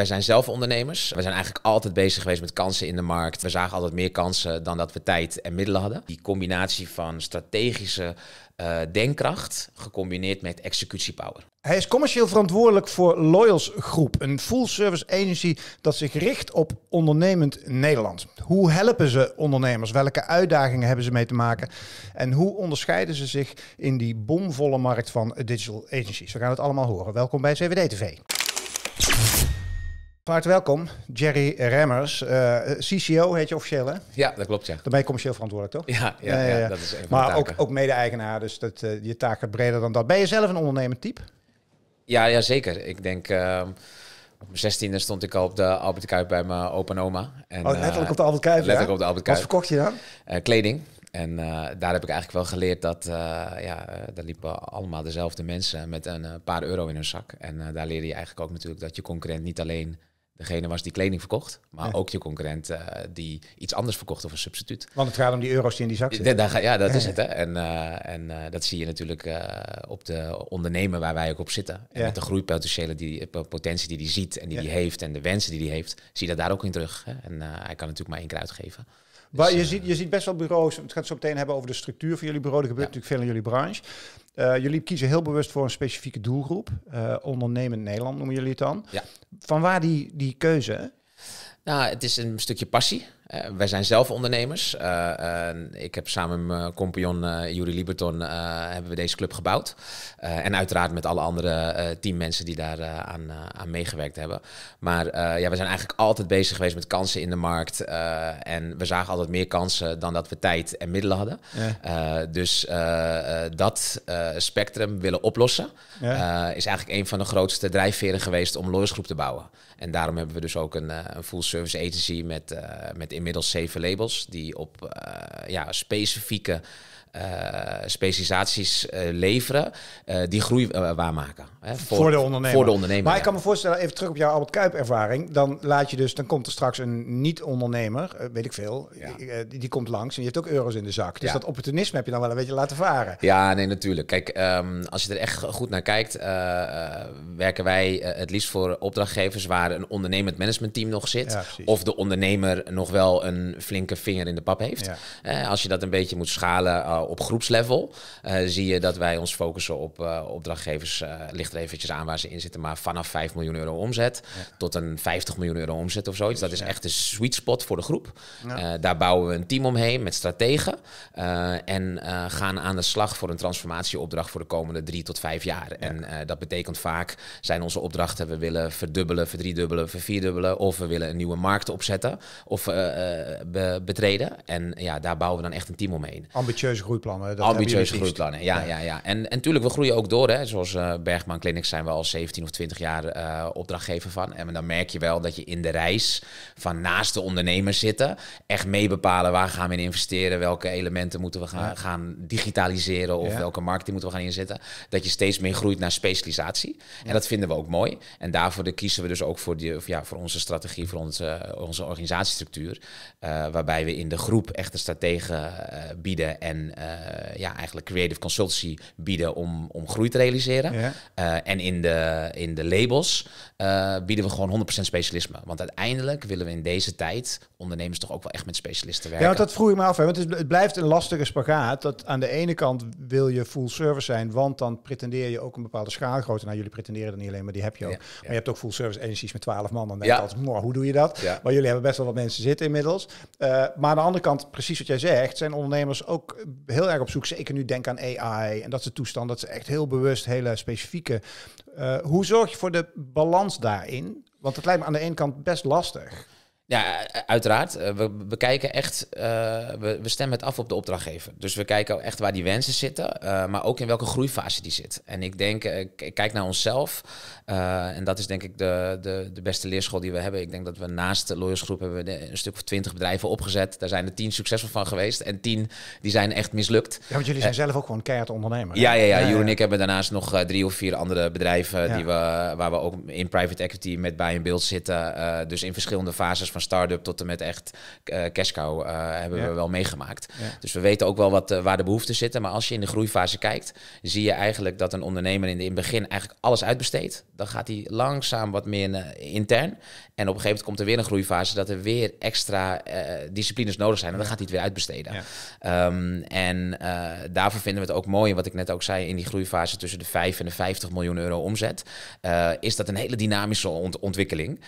Wij zijn zelf ondernemers. We zijn eigenlijk altijd bezig geweest met kansen in de markt. We zagen altijd meer kansen dan dat we tijd en middelen hadden. Die combinatie van strategische uh, denkkracht gecombineerd met executiepower. Hij is commercieel verantwoordelijk voor Loyals Groep, een full-service agency dat zich richt op ondernemend Nederland. Hoe helpen ze ondernemers? Welke uitdagingen hebben ze mee te maken? En hoe onderscheiden ze zich in die bomvolle markt van digital agencies? We gaan het allemaal horen. Welkom bij CWD-TV. Hartelijk welkom, Jerry Remmers. Eh, CCO heet je officieel, hè? Ja, dat klopt, ja. Dan ben je commercieel verantwoordelijk, toch? Ja, ja, ja dat is Maar ook, ook mede-eigenaar, dus dat, eh, je taak gaat breder dan dat. Ben je zelf een ondernemend type? Ja, ja zeker. Ik denk... Ehm, op mijn 16e stond ik al op de Albert Kuip bij mijn opa en oma. En, oh, letterlijk eh, op de Albert Kuip? Letterlijk op de Albert Kuip. Wat verkocht je dan? kleding. En daar heb ik eigenlijk wel geleerd dat ja, uh, daar liepen allemaal dezelfde mensen met een paar euro in hun zak. En daar leerde je eigenlijk ook natuurlijk dat je concurrent niet alleen degene was die kleding verkocht, maar ook je concurrent eh, die iets anders verkocht of een substituut. Want het gaat om die euro's die in die zak zitten. Ja, dat is het. Hè. En, eh, en eh, dat zie je natuurlijk op de ondernemer waar wij ook op zitten. En met de groeipotentiële die, potentie die hij ziet en die hij heeft en de wensen die hij heeft, zie je dat daar ook in terug. Hè. En hij kan natuurlijk maar één kruid geven. Maar dus, je, eh, ziet, je ziet best wel bureaus, het gaat zo meteen hebben over de structuur van jullie bureau, er gebeurt natuurlijk veel in jullie branche. Eh, jullie kiezen heel bewust voor een specifieke doelgroep, eh, ondernemend Nederland noemen jullie het dan. Ja. Van waar die, die keuze? Nou, het is een stukje passie. Eh, wij zijn zelf ondernemers. Eh, eh, ik heb samen met mijn compagnon uh, Lieberton Liberton hebben we deze club gebouwd. en uiteraard met alle andere teammensen die daar aan, aan, meegewerkt hebben. Maar ja, we zijn eigenlijk altijd bezig geweest met kansen in de markt. en we zagen altijd meer kansen dan dat we tijd en middelen hadden. dus dat spectrum willen oplossen is eigenlijk een van de grootste drijfveren geweest om Lawyers Groep te bouwen. En daarom hebben we dus ook een, een full service agency met, met inmiddels zeven labels die op eh, ja, specifieke eh, specialisaties eh, leveren eh, die groei waarmaken. Hè, voor, voor, de ondernemer. maar ik kan me voorstellen, even terug op jouw Albert Kuip ervaring. Dan laat je dus, dan komt er straks een niet-ondernemer, weet ik veel, die, komt langs en je hebt ook euro's in de zak. Dus dat opportunisme heb je dan wel een beetje laten varen. Ja, nee, natuurlijk. Kijk, ehm, als je er echt goed naar kijkt, werken wij het liefst voor opdrachtgevers waar een ondernemend managementteam nog zit. of de ondernemer nog wel een flinke vinger in de pap heeft. als je dat een beetje moet schalen eh, op groepslevel eh, zie je dat wij ons focussen op eh, opdrachtgevers. ligt er eventjes aan waar ze in zitten. Maar vanaf 5 miljoen euro omzet tot een 50 miljoen euro omzet of zoiets. Dus, dat is echt de sweet spot voor de groep. daar bouwen we een team omheen met strategen. en gaan aan de slag voor een transformatieopdracht voor de komende drie tot vijf jaar. En dat betekent vaak zijn onze opdrachten, we willen verdubbelen, verdriedubbelen, vervierdubbelen. Of we willen een nieuwe markt opzetten of betreden. En ja, daar bouwen we dan echt een team omheen. Ambitieuze groeiplannen. Dat Ambitieuze groeiplannen, ja, ja. ja, ja. En natuurlijk, we groeien ook door. Hè. Zoals eh, Bergman Clinic zijn we al 17 of 20 jaar eh, opdrachtgever van. En dan merk je wel dat je in de reis van naast de ondernemer zitten... echt mee bepalen waar gaan we in investeren... welke elementen moeten we gaan, gaan digitaliseren... of welke marketing moeten we gaan inzetten. Dat je steeds meer groeit naar specialisatie. En dat vinden we ook mooi. En daarvoor kiezen we dus ook voor, die, of ja, voor onze strategie... voor onze, eh, onze organisatiestructuur... waarbij we in de groep echt de strategen bieden... en eh, ja, eigenlijk creative consultancy bieden om, om groei te realiseren. Eh, en in de, in de labels eh, bieden we gewoon 100% specialisme. Want uiteindelijk willen we in deze tijd ondernemers toch ook wel echt met specialisten werken. Ja, dat vroeg ik me af. Hè? Want het, blijft een lastige spagaat. Dat aan de ene kant wil je full service zijn, want dan pretendeer je ook een bepaalde schaalgrootte. Nou, jullie pretenderen dat niet alleen, maar die heb je ook. Maar je hebt ook full service agencies met 12 man. Dan denk je ja. altijd, hoe doe je dat? Maar jullie hebben best wel wat mensen zitten inmiddels. maar aan de andere kant, precies wat jij zegt, zijn ondernemers ook heel erg op zoek. Zeker nu denk aan AI en dat soort toestand. Dat ze echt heel bewust hele specifieke. Eh, hoe zorg je voor de balans daarin? Want het lijkt me aan de ene kant best lastig. Ja, uiteraard. Eh, we, we kijken echt, eh, we, we, stemmen het af op de opdrachtgever. Dus we kijken echt waar die wensen zitten, eh, maar ook in welke groeifase die zit. En ik denk, ik, kijk naar onszelf. en dat is denk ik de, de, de beste leerschool die we hebben. Ik denk dat we naast de Groep hebben we een stuk of twintig bedrijven opgezet. Daar zijn er tien succesvol van geweest en tien die zijn echt mislukt. Ja, want jullie zijn zelf ook gewoon keihard ondernemer. Ja, ja, ja. ja, en ik hebben daarnaast nog drie of vier andere bedrijven die we, waar we ook in private equity met bij in beeld zitten. dus in verschillende fases van start-up tot en met echt uh, hebben we wel meegemaakt. Dus we weten ook wel wat, eh, waar de behoeften zitten. Maar als je in de groeifase kijkt, zie je eigenlijk dat een ondernemer in, het begin eigenlijk alles uitbesteedt. Dan gaat hij langzaam wat meer intern. En op een gegeven moment komt er weer een groeifase dat er weer extra disciplines nodig zijn. En dan gaat hij het weer uitbesteden. Ehm, en daarvoor vinden we het ook mooi, wat ik net ook zei, in die groeifase tussen de 5 en de 50 miljoen euro omzet. is dat een hele dynamische ontwikkeling.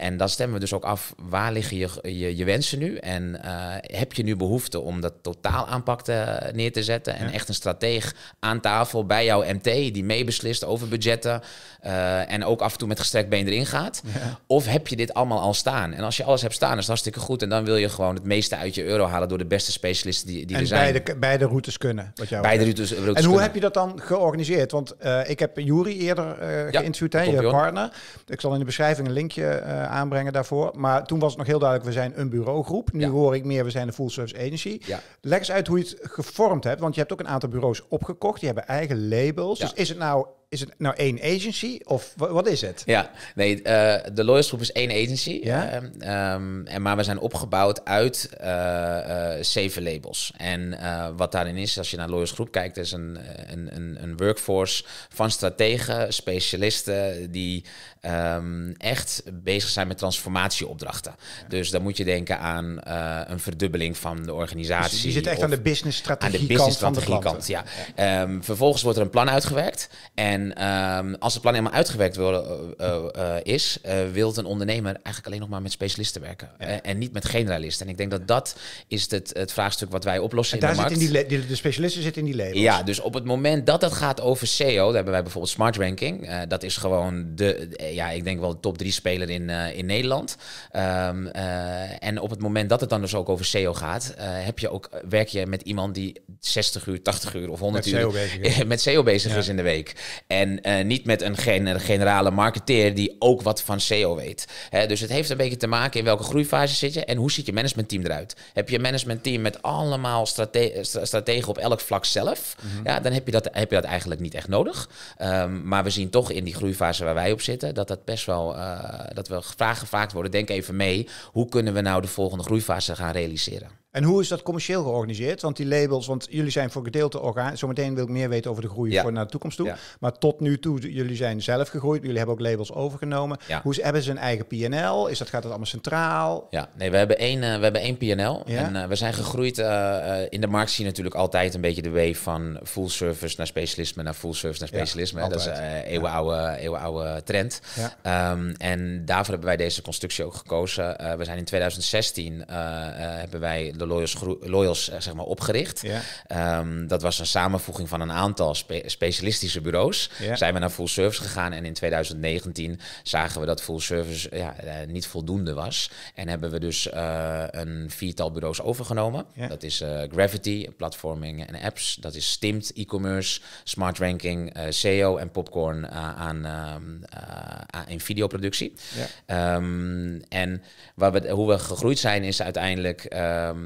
en dat stemmen we dus ook af waar liggen je, je, wensen nu en eh, heb je nu behoefte om dat totaal aanpak te, eh, neer te zetten en echt een strateeg aan tafel bij jouw MT die meebeslist over budgetten eh, en ook af en toe met gestrekt been erin gaat? Of heb je dit allemaal al staan? En als je alles hebt staan, is dat hartstikke goed en dan wil je gewoon het meeste uit je euro halen door de beste specialisten die, die en er zijn. Beide, beide routes kunnen. Wat beide routes, En hoe heb je dat dan georganiseerd? Want ik heb Jury eerder geïnterviewd, ja, je partner. Ik zal in de beschrijving een linkje aanbrengen daarvoor. Maar toen was het nog heel duidelijk, we zijn een bureaugroep. Nu hoor ik meer, we zijn de full service agency. Leg eens uit hoe je het gevormd hebt, want je hebt ook een aantal bureaus opgekocht. Die hebben eigen labels. Dus is het nou is het nou één agency of wat is het? Ja, nee, eh, de Lawyers Groep is één agency. Ja? Eh, ehm, en, maar we zijn opgebouwd uit eh, zeven labels. En wat daarin is, als je naar Lawyers Groep kijkt, is een, een, een, workforce van strategen, specialisten die ehm, echt bezig zijn met transformatieopdrachten. Dus dan moet je denken aan een verdubbeling van de organisatie. Dus je zit echt aan de business strategie aan de business strategie kant, van de Ja. Ehm, vervolgens wordt er een plan uitgewerkt en en ehm, als het plan helemaal uitgewerkt eh, eh, eh, is, uh, wil een ondernemer eigenlijk alleen nog maar met specialisten werken. en niet met generalisten. En ik denk dat dat is het, het vraagstuk wat wij oplossen in de markt. In die de specialisten zitten in die labels. Ja, dus op het moment dat het gaat over SEO, daar hebben wij bijvoorbeeld Smart Ranking. dat is gewoon de, ja, ik denk wel de top drie speler in, in Nederland. Ehm, en op het moment dat het dan dus ook over SEO gaat, heb je ook, werk je met iemand die 60 uur, 80 uur of 100 e uur met SEO bezig is in de week. En eh, niet met een, generale marketeer die ook wat van SEO weet. dus het heeft een beetje te maken in welke groeifase zit je en hoe ziet je managementteam eruit. Heb je een managementteam met allemaal strate strategen op elk vlak zelf, mhm. ja, dan heb je, dat, heb je dat eigenlijk niet echt nodig. Ehm, maar we zien toch in die groeifase waar wij op zitten, dat dat best wel, eh, dat we vragen gevraagd worden, denk even mee, hoe kunnen we nou de volgende groeifase gaan realiseren? En hoe is dat commercieel georganiseerd? Want die labels, want jullie zijn voor gedeelte orgaan. Zometeen wil ik meer weten over de groei voor naar de toekomst toe. Maar tot nu toe, jullie zijn zelf gegroeid. Jullie hebben ook labels overgenomen. Hoe hebben ze een eigen PNL? Is dat, gaat dat allemaal centraal? Ja, nee, we hebben één, eh, we hebben één PNL. En eh, we zijn gegroeid. Eh, in de markt zie je natuurlijk altijd een beetje de wave van full service naar specialisme, naar full service naar specialisme. dat is een eeuwenoude, eeuwenoude trend. Um, en daarvoor hebben wij deze constructie ook gekozen. we zijn in 2016 hebben wij de Loyals, Loyals eh, zeg maar, opgericht. Ehm, dat was een samenvoeging van een aantal specialistische bureaus. Zijn we naar full service gegaan en in 2019 zagen we dat full service ja, eh, niet voldoende was. En hebben we dus uh, een viertal bureaus overgenomen. Dat is Gravity, platforming en apps. Dat is Stimt, e-commerce, smart ranking, SEO en popcorn aan, ehm, in videoproductie. Ehm, en waar we, hoe we gegroeid zijn is uiteindelijk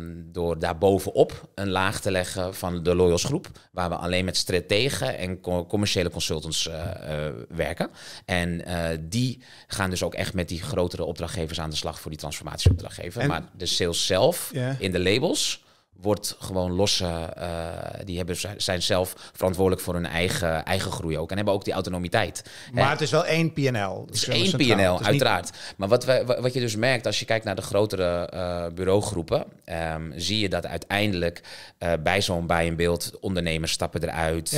Ehm, door daarbovenop een laag te leggen van de Loyals groep, waar we alleen met strategen en commerciële consultants eh, eh, werken. En eh, die gaan dus ook echt met die grotere opdrachtgevers aan de slag voor die transformatieopdrachtgever. maar de sales zelf in de labels wordt gewoon losse. Eh, die hebben, zijn zelf verantwoordelijk voor hun eigen, eigen groei ook. En hebben ook die autonomiteit. Maar het is wel één PNL. Het is één PNL, uiteraard. Maar wat, we, wat je dus merkt als je kijkt naar de grotere uh, bureaugroepen, ehm, zie je dat uiteindelijk eh, bij zo'n bij een beeld ondernemers stappen eruit.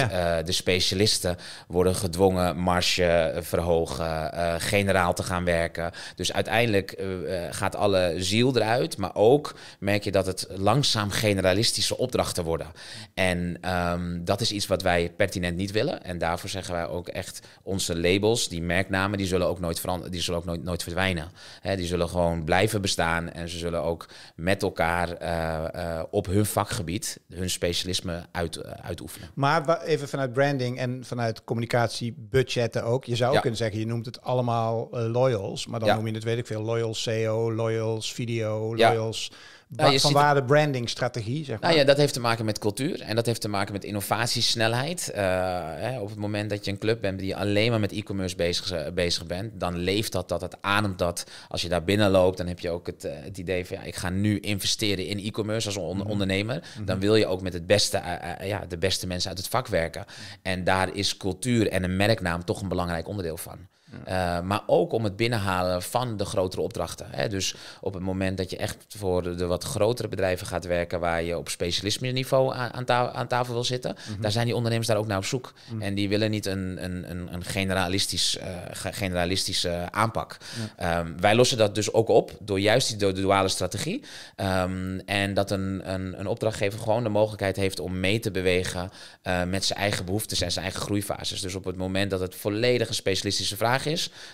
de specialisten worden gedwongen marge verhogen, generaal te gaan werken. Dus uiteindelijk gaat alle ziel eruit. Maar ook merk je dat het langzaam generalistische opdrachten worden. En ehm, dat is iets wat wij pertinent niet willen. En daarvoor zeggen wij ook echt onze labels, die merknamen, die zullen ook nooit, veranderen, die zullen ook nooit, verdwijnen. He, die zullen gewoon blijven bestaan en ze zullen ook met elkaar eh, eh, op hun vakgebied hun specialisme uit, eh, uitoefenen. Maar even vanuit branding en vanuit communicatie, budgetten ook. Je zou ook kunnen zeggen, je noemt het allemaal loyals, maar dan noem je het, weet ik veel, loyals CEO, loyals video, loyals nou, van waar de brandingstrategie, zeg nou maar. Nou ja, dat heeft te maken met cultuur en dat heeft te maken met innovatiesnelheid. Eh, hè, op het moment dat je een club bent die alleen maar met e-commerce bezig, eh, bezig bent, dan leeft dat, dat, het ademt dat. Als je daar binnen loopt, dan heb je ook het, eh, het idee van, ja, ik ga nu investeren in e-commerce als mhm. ondernemer. Mhm. Dan wil je ook met het beste, ja, de beste mensen uit het vak werken. Mhm. En daar is cultuur en een merknaam toch een belangrijk onderdeel van. Eh, maar ook om het binnenhalen van de grotere opdrachten. Hè. Dus op het moment dat je echt voor de, wat grotere bedrijven gaat werken, waar je op specialisme niveau aan, tafel wil zitten, mhm. daar zijn die ondernemers daar ook naar op zoek. Mhm. En die willen niet een, een, een, een generalistisch, eh, generalistische aanpak. Ehm, wij lossen dat dus ook op door juist die duale strategie. Ehm, en dat een, een, een opdrachtgever gewoon de mogelijkheid heeft om mee te bewegen eh, met zijn eigen behoeftes en zijn eigen groeifases. Dus op het moment dat het volledige specialistische vraag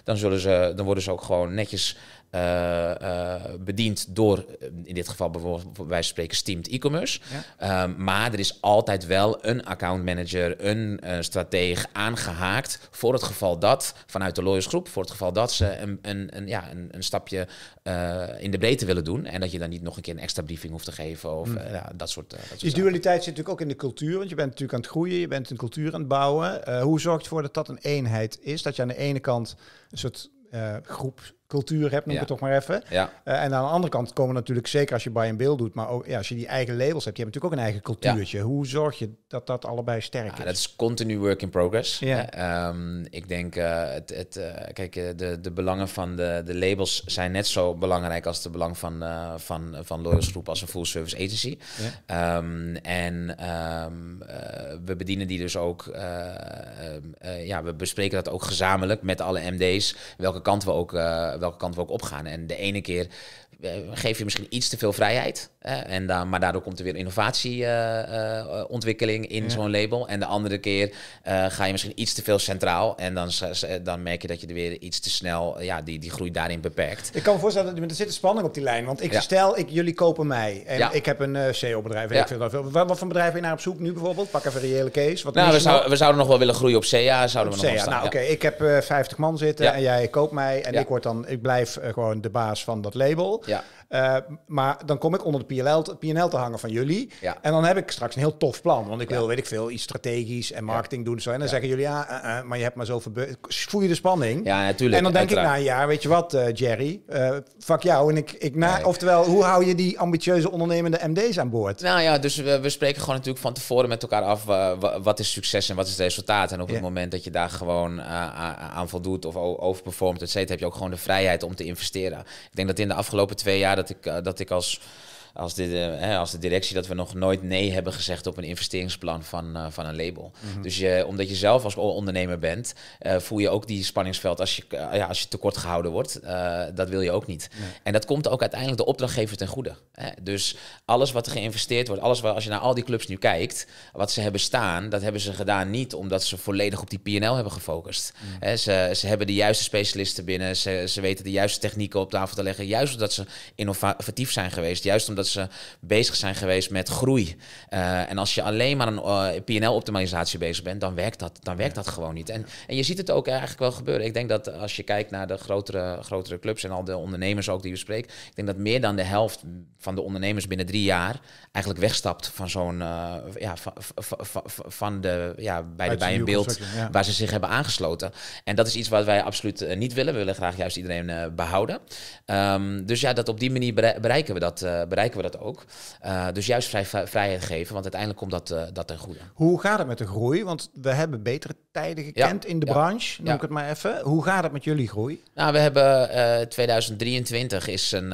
dan, zullen ze, dan worden ze ook gewoon netjes uh, bediend door, eh, in dit geval bijvoorbeeld, wij wijze van spreken, Steamed e-commerce. Ehm, maar er is altijd wel een account manager, een uh, strateeg aangehaakt. Voor het geval dat, vanuit de lawyers groep, voor het geval dat ze een, een, een ja, een, een stapje in de breedte willen doen. En dat je dan niet nog een keer een extra briefing hoeft te geven. Of mm. ja, dat soort, dat soort Die dualiteit zit natuurlijk ook in de cultuur. Want je bent natuurlijk aan het groeien, je bent een cultuur aan het bouwen. hoe zorgt ervoor dat dat een eenheid is? Dat je aan de ene kant een soort groep cultuur hebt, noem ik het toch maar even. Ja. Eh, en aan de andere kant komen natuurlijk, zeker als je buy and beeld doet, maar ook ja, als je die eigen labels hebt, je hebt natuurlijk ook een eigen cultuurtje. Hoe zorg je dat dat allebei sterk ah, is? Dat is continu work in progress. Ja. Eh, ehm, ik denk, eh, het, het, kijk, de, de belangen van de, de labels zijn net zo belangrijk als de belang van, van, van Loyals Groep als een full service agency. Ehm, en ehm, we bedienen die dus ook, ja, we bespreken dat ook gezamenlijk met alle MD's, welke kant we ook welke kant we ook opgaan. En de ene keer eh, geef je misschien iets te veel vrijheid. En dan, maar daardoor komt er weer innovatieontwikkeling eh, eh, uh, in zo'n label. En de andere keer ga je misschien iets te veel centraal. En dan, dan merk je dat je er weer iets te snel ja, die, die groei daarin beperkt. Ik kan me voorstellen, dat er zit een spanning op die lijn. Want ik stel, ik, jullie kopen mij. En ik heb een ceo bedrijf Ik vind dat, wat, wat voor bedrijf ben je naar op zoek nu bijvoorbeeld? Pak even reële case. Wat nou, we, we, zouden nog wel willen groeien op CEA. Zouden we nog CA. nou oké, ik heb 50 man zitten en jij koopt mij. En ik word dan ik blijf eh, gewoon de baas van dat label. Ja. Eh, maar dan kom ik onder de PNL, te hangen van jullie. En dan heb ik straks een heel tof plan. Want ik wil, weet ik veel, iets strategisch en marketing doen. Zo. En dan zeggen jullie, ja, eh, eh, maar je hebt maar zoveel... Voel je de spanning? Ja, natuurlijk. En dan denk ik na nou ja, weet je wat, Jerry? fuck jou. En ik, ik na, Oftewel, hoe hou je die ambitieuze ondernemende MD's aan boord? Nou ja, dus we, we spreken gewoon natuurlijk van tevoren met elkaar af... wat is succes en wat is het resultaat? En op het moment dat je daar gewoon aan voldoet of overperformt, et cetera... heb je ook gewoon de vrijheid om te investeren. Ik denk dat in de afgelopen twee jaar dat ik, eh, dat ik als als de, eh, als de directie dat we nog nooit nee hebben gezegd op een investeringsplan van, eh, van een label. Mhm. Dus je, omdat je zelf als ondernemer bent, eh, voel je ook die spanningsveld als je, ja, als je tekort gehouden wordt. dat wil je ook niet. En dat komt ook uiteindelijk de opdrachtgever ten goede. Hè? Dus alles wat er geïnvesteerd wordt, alles wat, als je naar al die clubs nu kijkt, wat ze hebben staan, dat hebben ze gedaan niet omdat ze volledig op die PNL hebben gefocust. Mhm. ze, ze hebben de juiste specialisten binnen, ze, ze weten de juiste technieken op tafel te leggen, juist omdat ze innovatief zijn geweest, juist omdat ze bezig zijn geweest met groei. Eh, en als je alleen maar een pl eh, PNL-optimalisatie bezig bent, dan werkt dat, dan werkt dat gewoon niet. En, en je ziet het ook eigenlijk wel gebeuren. Ik denk dat als je kijkt naar de grotere, grotere clubs en al de ondernemers ook die we spreken, ik denk dat meer dan de helft van de ondernemers binnen drie jaar eigenlijk wegstapt van zo'n eh, ja, van, van, de ja, bij, de, bij een beeld waar ze zich hebben aangesloten. En dat is iets wat wij absoluut niet willen. We willen graag juist iedereen behouden. Ehm, dus ja, dat op die manier bereiken we dat, bereiken we dat ook. Eh, dus juist vrij, vrijheid geven, want uiteindelijk komt dat, eh, dat ten goede. Hoe gaat het met de groei? Want we hebben betere tijden gekend in de branche, noem ik het maar even. Hoe gaat het met jullie groei? Nou, we hebben 2023 eh, is een,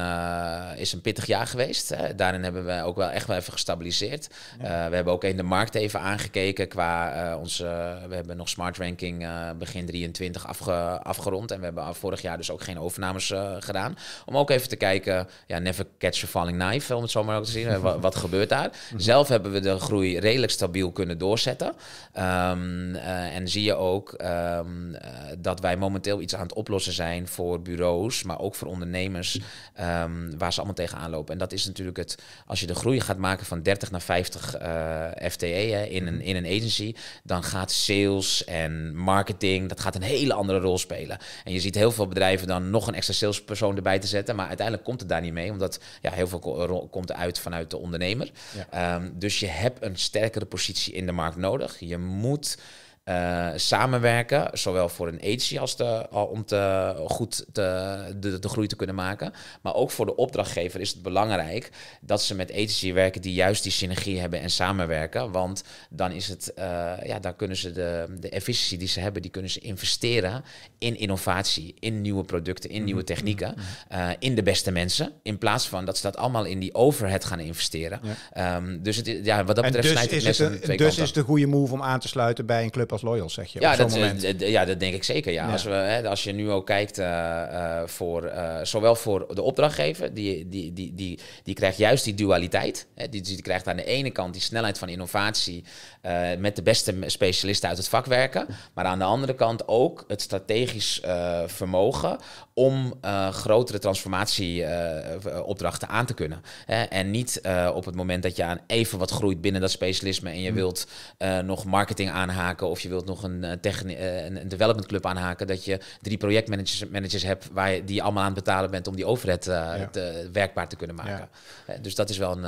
is een pittig jaar geweest. Daarin hebben we ook wel echt wel even gestabiliseerd. we hebben ook in de markt even aangekeken qua onze... we hebben nog smart ranking begin 23 afge, afgerond. En we hebben vorig jaar dus ook geen overnames gedaan. Om ook even te kijken, ja, never catch a falling knife om het ook te zien. Wat, gebeurt daar? Mhm. Zelf hebben we de groei redelijk stabiel kunnen doorzetten. Ehm, eh, en zie je ook ehm, eh, dat wij momenteel iets aan het oplossen zijn voor bureaus, maar ook voor ondernemers, ehm, waar ze allemaal tegenaan lopen. En dat is natuurlijk het, als je de groei gaat maken van 30 naar 50 uh, FTE hè, in, een, in een agency, dan gaat sales en marketing, dat gaat een hele andere rol spelen. En je ziet heel veel bedrijven dan nog een extra salespersoon erbij te zetten, maar uiteindelijk komt het daar niet mee, omdat ja, heel veel komt uit vanuit de ondernemer. Ehm, dus je hebt een sterkere positie in de markt nodig. Je moet eh, samenwerken, zowel voor een agency als de, eh, om te, goed te, de, de, groei te kunnen maken. Maar ook voor de opdrachtgever is het belangrijk dat ze met agency werken die juist die synergie hebben en samenwerken. Want dan, is het, eh, ja, dan kunnen ze de, de efficiëntie die ze hebben, die kunnen ze investeren in innovatie, in nieuwe producten, in nieuwe mhm. technieken, mhm. in de beste mensen. In plaats van dat ze dat allemaal in die overhead gaan investeren. Ehm, dus het, ja, wat dat betreft en dus, dus is het een, Dus is de goede move om aan te sluiten bij een club als loyal, zeg je. Ja, dat, eh, ja dat denk ik zeker. Ja. Als, we, hè, als je nu ook kijkt eh, eh, voor, zowel voor de opdrachtgever, die, die, die, die, die krijgt juist die dualiteit. Hè, die, die krijgt aan de ene kant die snelheid van innovatie met de beste specialisten uit het vak werken. Maar aan de andere kant ook het strategisch vermogen om eh, grotere transformatieopdrachten eh, eh, uh, aan te kunnen. Hè? En niet op het moment dat je aan even wat groeit binnen dat specialisme en je mm. wilt nog marketing aanhaken of je wilt nog een, een development club aanhaken, dat je drie projectmanagers managers hebt waar je, die allemaal aan het betalen bent om die overheid ja. werkbaar te kunnen maken. dus dat is wel een,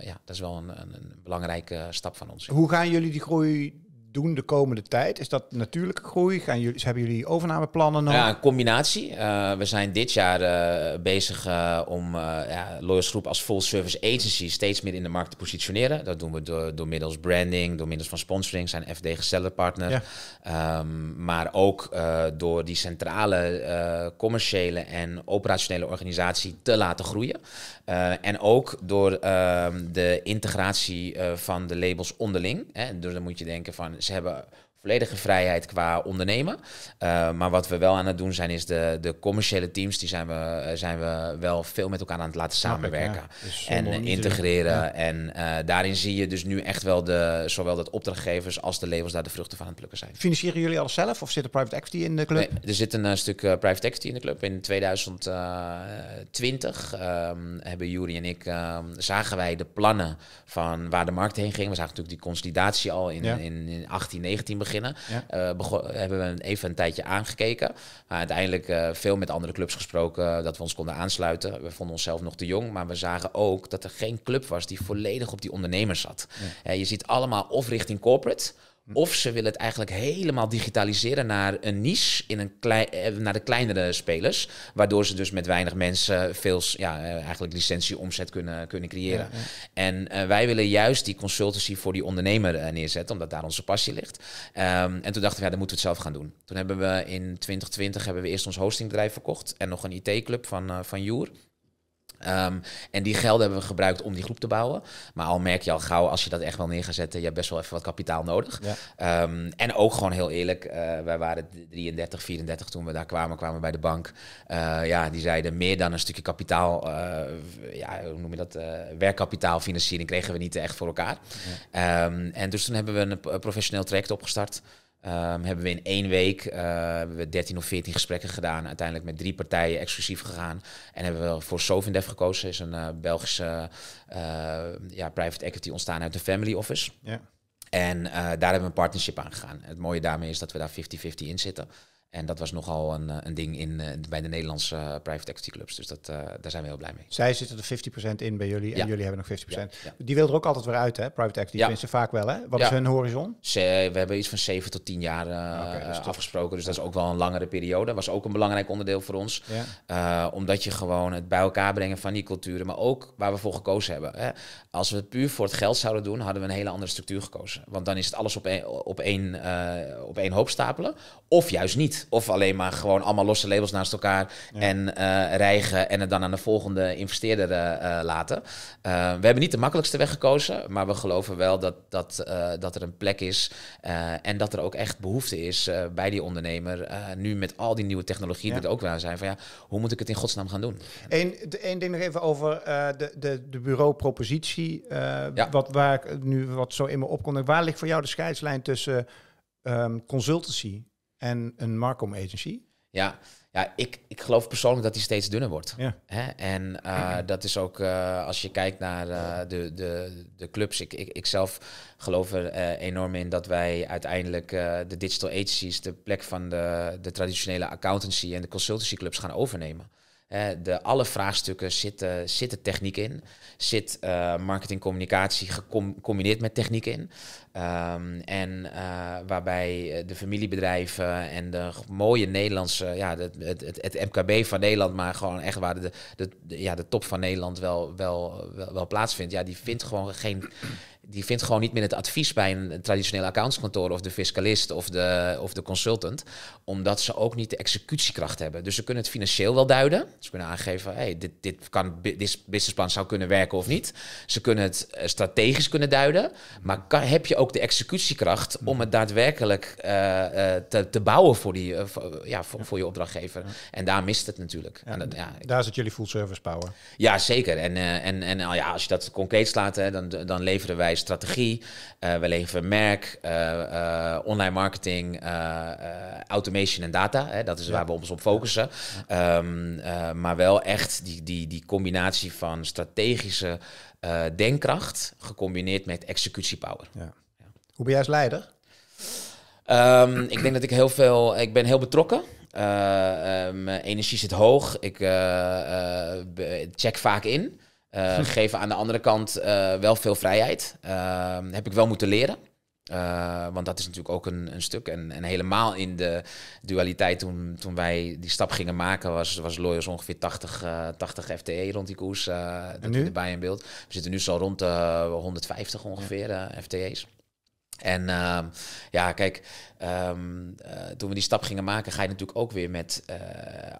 ja, dat is wel een, een belangrijke stap van ons. Hoe gaan jullie die groei doen de komende tijd? Is dat natuurlijke groei? Gaan jullie, hebben jullie overnameplannen nog? Ja, een combinatie. Eh, we zijn dit jaar eh, bezig eh, om ja, Lawyers Groep als full service agency steeds meer in de markt te positioneren. Dat doen we door, door middels branding, door middels van sponsoring, zijn FD gezellenpartner. Ehm, maar ook door die centrale commerciële en operationele organisatie te laten groeien. Eh, en ook door ehm, de integratie eh, van de labels onderling. Hè, dus dan moet je denken van ze hebben volledige vrijheid qua ondernemen. Eh, maar wat we wel aan het doen zijn, is de, de commerciële teams, die zijn we, eh, zijn we wel veel met elkaar aan het laten samenwerken. en integreren. En eh, daarin zie je dus nu echt wel de, zowel dat opdrachtgevers als de labels daar de vruchten van aan het plukken zijn. Financieren jullie alles zelf of zit er private equity in de club? Nee, er zit een stuk private equity in de club. In 2020 ehm, hebben Jury en ik, ehm, zagen wij de plannen van waar de markt heen ging. We zagen natuurlijk die consolidatie al in, in, in 18, 19 beginnen. Eh, hebben we even een tijdje aangekeken. Maar uiteindelijk uh, veel met andere clubs gesproken eh, dat we ons konden aansluiten. We vonden onszelf nog te jong, maar we zagen ook dat er geen club was die volledig op die ondernemers zat. je ziet allemaal of richting corporate Hm. Of ze willen het eigenlijk helemaal digitaliseren naar een niche in een klein, eh, naar de kleinere spelers. Waardoor ze dus met weinig mensen veel ja, eh, eigenlijk licentieomzet kunnen, kunnen creëren. En eh, wij willen juist die consultancy voor die ondernemer neerzetten, omdat daar onze passie ligt. Ehm, en toen dachten we, ja, dan moeten we het zelf gaan doen. Toen hebben we in 2020 hebben we eerst ons hostingbedrijf verkocht en nog een IT-club van, van Joer. Ehm, en die gelden hebben we gebruikt om die groep te bouwen. Maar al merk je al gauw, als je dat echt wel neer gaat zetten, je hebt best wel even wat kapitaal nodig. Ehm, en ook gewoon heel eerlijk, eh, wij waren 33, 34 toen we daar kwamen, kwamen bij de bank. Eh, ja, die zeiden meer dan een stukje kapitaal, uh, ja, hoe noem je dat, werkkapitaalfinanciering kregen we niet echt voor elkaar. Ehm, en dus toen hebben we een professioneel traject opgestart. Um, hebben we in één week eh, we 13 of 14 gesprekken gedaan. Uiteindelijk met drie partijen exclusief gegaan. En hebben we voor Sovindef gekozen. is een uh, Belgische eh, ja, private equity ontstaan uit een family office. Ja. En daar hebben we een partnership aan gegaan. Het mooie daarmee is dat we daar 50-50 in zitten. En dat was nogal een, eh, een ding in, eh, bij de Nederlandse eh, private equity clubs. Dus dat, daar zijn we heel blij mee. Zij zitten er 50% in bij jullie en jullie hebben nog 50%. Die wil er ook altijd weer uit, hè? Private equity, ja. ze vaak wel, hè? Wat is hun horizon? we hebben iets van 7 tot 10 jaar afgesproken. Dus dat is ook wel een langere periode. Dat was ook een belangrijk onderdeel voor ons. omdat je gewoon het bij elkaar brengen van die culturen, maar ook waar we voor gekozen hebben. Hè? Als we het puur voor het geld zouden doen, hadden we een hele andere structuur gekozen. Want dan is het alles op één, op één, op één hoop stapelen. Of juist niet. Of alleen maar gewoon allemaal losse labels naast elkaar en uh, rijgen en het dan aan de volgende investeerder eh, eh, laten. we hebben niet de makkelijkste weg gekozen, maar we geloven wel dat, dat, dat er een plek is en dat er ook echt behoefte is bij die ondernemer. nu met al die nieuwe technologieën Dat die er ook wel zijn van ja, hoe moet ik het in godsnaam gaan doen? Eén ding nog even over de, de, de bureaupropositie, wat, waar ik nu wat zo in me opkomt. Waar ligt voor jou de scheidslijn tussen ehm, consultancy en een Marcom agency. Ja, ja ik, ik geloof persoonlijk dat die steeds dunner wordt. Ja. Hè? En eh, dat is ook eh, als je kijkt naar eh, de, de, de clubs. Ik, ik, zelf geloof er enorm in dat wij uiteindelijk de digital agencies, de plek van de, de traditionele accountancy en de consultancy clubs gaan overnemen de, alle vraagstukken zitten, zitten techniek in. Zit uh, eh, marketingcommunicatie gecombineerd met techniek in. Ehm, en eh, waarbij eh, de familiebedrijven en de mooie Nederlandse, ja, het, het, het, MKB van Nederland, maar gewoon echt waar de, de, ja, de top van Nederland wel, wel, wel, wel plaatsvindt. Ja, die vindt gewoon geen, die vindt gewoon niet meer het advies bij een, traditioneel accountskantoor of de fiscalist of de, of de consultant, omdat ze ook niet de executiekracht hebben. Dus ze kunnen het financieel wel duiden. Ze kunnen aangeven, hey, dit, dit, kan, dit businessplan zou kunnen werken of niet. Ze kunnen het eh, strategisch kunnen duiden, maar heb je ook de executiekracht om het daadwerkelijk eh, eh, te, te bouwen voor, die, ja, voor, je opdrachtgever? En daar mist het natuurlijk. en dat, ja, daar zit jullie full service power. Ja, zeker. En, en, en nou ja, als je dat concreet slaat, hè, dan, dan leveren wij strategie, eh, we leveren merk, eh, eh, online marketing, automation en data. Hè, dat is waar we ons op focussen. Ehm, maar wel echt die, die, die combinatie van strategische denkkracht gecombineerd met executiepower. Ja. Hoe ben jij als leider? Ehm, ik denk dat ik heel veel, ik ben heel betrokken. mijn energie zit hoog. Ik check vaak in. Uh, geven aan de andere kant eh, wel veel vrijheid. Ehm, heb ik wel moeten leren. Eh, want dat is natuurlijk ook een, een stuk. En, en, helemaal in de dualiteit toen, toen wij die stap gingen maken, was, was Lawyers ongeveer 80, 80 FTE rond die koers. dat nu? erbij in beeld. We zitten nu zo rond de 150 ongeveer FTE's. En ehm, ja, kijk, ehm, eh, toen we die stap gingen maken, ga je natuurlijk ook weer met eh,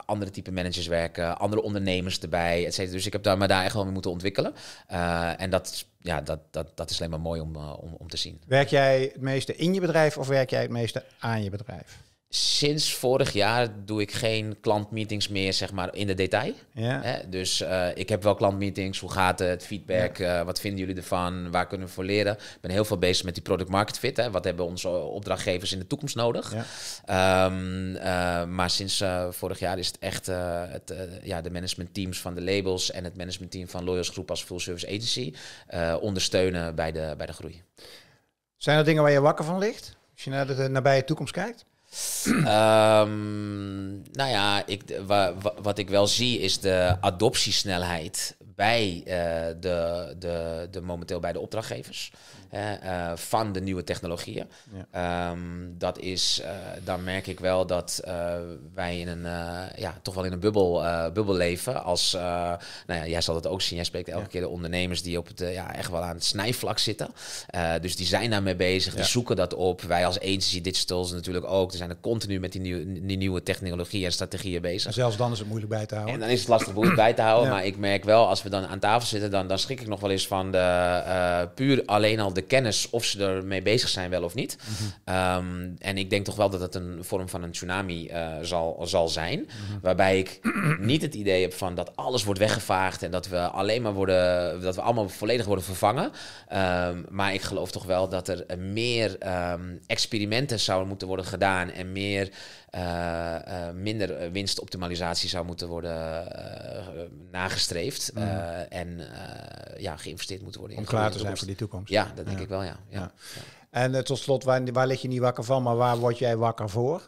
andere type managers werken, andere ondernemers erbij, et cetera. Dus ik heb daar, me daar echt wel mee moeten ontwikkelen. Eh, en dat, ja, dat, dat, dat is alleen maar mooi om, om, om te zien. Werk jij het meeste in je bedrijf of werk jij het meeste aan je bedrijf? sinds vorig jaar doe ik geen klantmeetings meer, zeg maar, in de detail. Hè? Dus eh, ik heb wel klantmeetings. Hoe gaat het? Feedback. Eh, wat vinden jullie ervan? Waar kunnen we voor leren? Ik ben heel veel bezig met die product market fit. Hè? Wat hebben onze opdrachtgevers in de toekomst nodig? Ehm, eh, maar sinds vorig jaar is het echt het, ja, de teams van de labels en het management team van Loyals Groep als full service agency ondersteunen bij de, bij de groei. Zijn er dingen waar je wakker van ligt? Als je naar de nabije toekomst kijkt? Ehm, nou ja, ik, wat ik wel zie is de adoptiesnelheid bij eh, de, de, de, momenteel bij de opdrachtgevers. Eh, van de nieuwe technologieën. Ehm, dat is, eh, dan merk ik wel dat eh, wij in een, ja, toch wel in een bubbel, bubbel leven. Als, nou ja, jij zal dat ook zien. Jij spreekt elke keer de ondernemers die op het, ja, echt wel aan het snijvlak zitten. dus die zijn daarmee bezig, die zoeken dat op. Wij als agency digitals natuurlijk ook. Er zijn er continu met die, nieuwe die nieuwe technologieën en strategieën bezig. En zelfs dan is het moeilijk bij te houden. En dan is het lastig moeilijk bij te houden. Maar ik merk wel, als we dan aan tafel zitten, dan, dan schrik ik nog wel eens van de puur alleen al de kennis of ze ermee bezig zijn wel of niet. Mhm. Ehm, en ik denk toch wel dat het een vorm van een tsunami eh, zal, zal zijn. Mhm. Waarbij ik niet het idee heb van dat alles wordt weggevaagd en dat we alleen maar worden, dat we allemaal volledig worden vervangen. Ehm, maar ik geloof toch wel dat er meer ehm, experimenten zouden moeten worden gedaan en meer eh, eh, minder winstoptimalisatie zou moeten worden nagestreefd. Mhm. en eh, ja, geïnvesteerd moeten worden. Om klaar te zijn voor die toekomst. Ja, dat denk ik wel, ja. En eh, tot slot, waar, waar lig je niet wakker van, maar waar word jij wakker voor?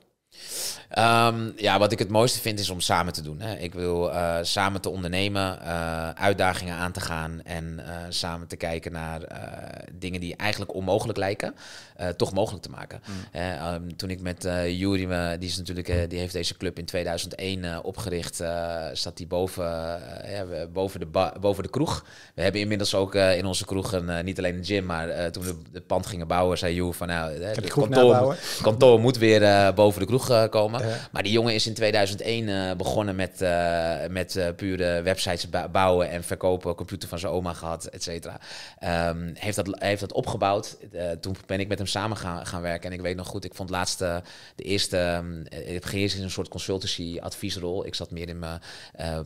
Ehm, ja, wat ik het mooiste vind is om samen te doen. Hè. Ik wil eh, samen te ondernemen, eh, uitdagingen aan te gaan en eh, samen te kijken naar dingen die eigenlijk onmogelijk lijken, toch mogelijk te maken. Hmm. Ehm, toen ik met Juri, die, is natuurlijk, die heeft deze club in 2001 opgericht, zat die boven, ja, boven, de boven de kroeg. We hebben inmiddels ook in onze kroeg een, niet alleen een gym, maar toen we het pand gingen bouwen, zei Joe van nou, het kantoor, kantoor, moet weer boven de kroeg komen. Maar die jongen is in 2001 eh, begonnen met, uh, met eh, pure websites bouwen en verkopen. Computer van zijn oma gehad, et cetera. Ehm, heeft, dat, heeft dat opgebouwd. toen ben ik met hem samen gaan, gaan werken. En ik weet nog goed, ik vond laatste, de eerste, ik ging eerst in een soort consultancy adviesrol. Ik zat meer in mijn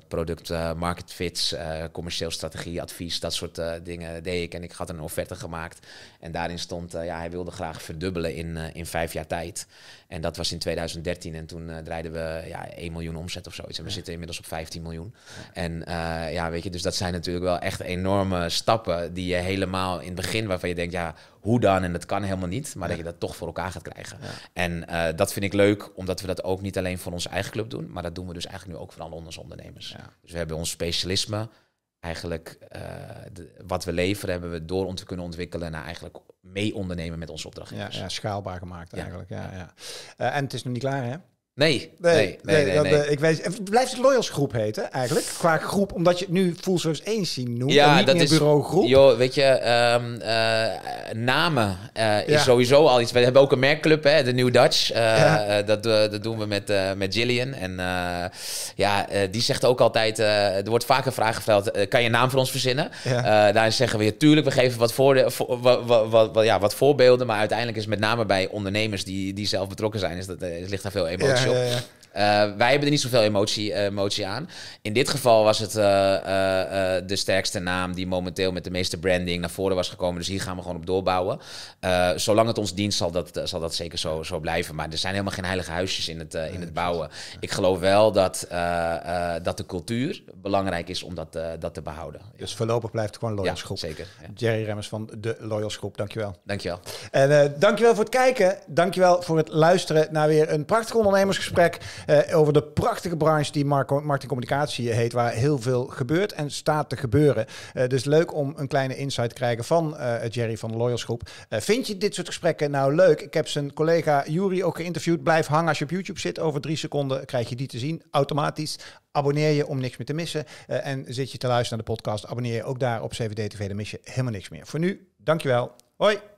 product market fits, commercieel strategie, advies, dat soort dingen deed ik. En ik had een offerte gemaakt. En daarin stond, ja, hij wilde graag verdubbelen in, in vijf jaar tijd. En dat was in 2013. En en toen uh, draaiden we ja, 1 miljoen omzet of zoiets. En we zitten inmiddels op 15 miljoen. En eh, ja, weet je, dus dat zijn natuurlijk wel echt enorme stappen die je helemaal in het begin, waarvan je denkt, ja, hoe dan? En dat kan helemaal niet, maar dat je dat toch voor elkaar gaat krijgen. En eh, dat vind ik leuk, omdat we dat ook niet alleen voor onze eigen club doen, maar dat doen we dus eigenlijk nu ook voor alle onze ondernemers. Dus we hebben ons specialisme eigenlijk wat we leveren hebben we door om te kunnen ontwikkelen naar eigenlijk mee ondernemen met onze opdrachtgevers. Ja, schaalbaar gemaakt eigenlijk. Ja, ja. en het is nog niet klaar, hè? Nee, nee, nee. nee, eh, ik weet, het blijft het Loyals groep heten eigenlijk? Qua groep, omdat je het nu Full Service 1 zien noemt ja, en niet dat is, Joh, weet je, um, namen eh, is sowieso al iets. We hebben ook een merkclub, hè, de New Dutch. dat, dat doen we met, met Gillian. En ja, die zegt ook altijd, er wordt vaker vraag gesteld, kan je een naam voor ons verzinnen? Daar zeggen we, tuurlijk, we geven wat, voor, wat, wat, wat, ja, wat voorbeelden. Maar uiteindelijk is met name bij ondernemers die, die zelf betrokken zijn, is dat, ligt daar veel emotie. 对。Eh, wij hebben er niet zoveel emotie, eh, emotie aan. In dit geval was het eh, de sterkste naam die momenteel met de meeste branding naar voren was gekomen. Dus hier gaan we gewoon op doorbouwen. zolang het ons dient, zal dat, zal dat zeker zo, zo blijven. Maar er zijn helemaal geen heilige huisjes in het, in het bouwen. Ik geloof wel dat, dat de cultuur belangrijk is om dat, dat te behouden. Dus voorlopig blijft het gewoon Loyals ja, Zeker. Ja. Jerry Remmers van de Loyals Groep, dankjewel. Dankjewel. En uh, dankjewel voor het kijken. Dankjewel voor het luisteren naar weer een prachtig ondernemersgesprek. Eh, over de prachtige branche die communicatie heet, waar heel veel gebeurt en staat te gebeuren. Eh, dus leuk om een kleine insight te krijgen van eh, Jerry van de Loyals Groep. vind je dit soort gesprekken nou leuk? Ik heb zijn collega Jury ook geïnterviewd. Blijf hangen als je op YouTube zit. Over drie seconden krijg je die te zien, automatisch. Abonneer je om niks meer te missen. en zit je te luisteren naar de podcast, abonneer je ook daar op CVD TV. Dan mis je helemaal niks meer. Voor nu, dankjewel. Hoi!